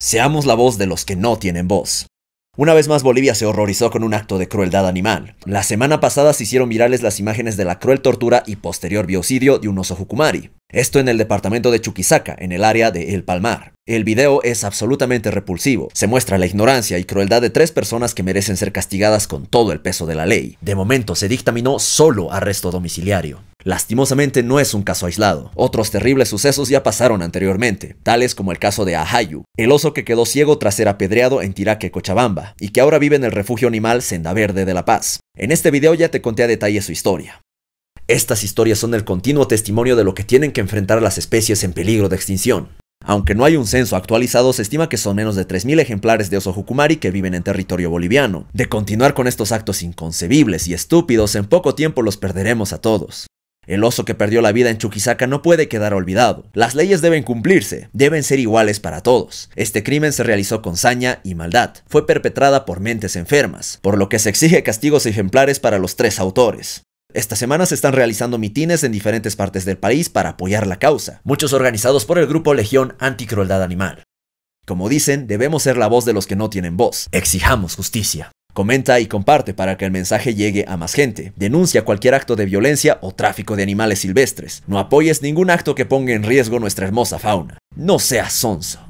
Seamos la voz de los que no tienen voz. Una vez más Bolivia se horrorizó con un acto de crueldad animal. La semana pasada se hicieron virales las imágenes de la cruel tortura y posterior biocidio de un oso jucumari. Esto en el departamento de Chuquisaca, en el área de El Palmar. El video es absolutamente repulsivo. Se muestra la ignorancia y crueldad de tres personas que merecen ser castigadas con todo el peso de la ley. De momento se dictaminó solo arresto domiciliario. Lastimosamente no es un caso aislado. Otros terribles sucesos ya pasaron anteriormente, tales como el caso de Ahayu, el oso que quedó ciego tras ser apedreado en Tiraque, Cochabamba, y que ahora vive en el refugio animal Senda Verde de La Paz. En este video ya te conté a detalle su historia. Estas historias son el continuo testimonio de lo que tienen que enfrentar las especies en peligro de extinción. Aunque no hay un censo actualizado, se estima que son menos de 3.000 ejemplares de oso jucumari que viven en territorio boliviano. De continuar con estos actos inconcebibles y estúpidos, en poco tiempo los perderemos a todos. El oso que perdió la vida en Chuquisaca no puede quedar olvidado. Las leyes deben cumplirse, deben ser iguales para todos. Este crimen se realizó con saña y maldad. Fue perpetrada por mentes enfermas, por lo que se exige castigos ejemplares para los tres autores. Esta semana se están realizando mitines en diferentes partes del país para apoyar la causa, muchos organizados por el grupo Legión Anticrueldad Animal. Como dicen, debemos ser la voz de los que no tienen voz. Exijamos justicia. Comenta y comparte para que el mensaje llegue a más gente. Denuncia cualquier acto de violencia o tráfico de animales silvestres. No apoyes ningún acto que ponga en riesgo nuestra hermosa fauna. No seas sonso.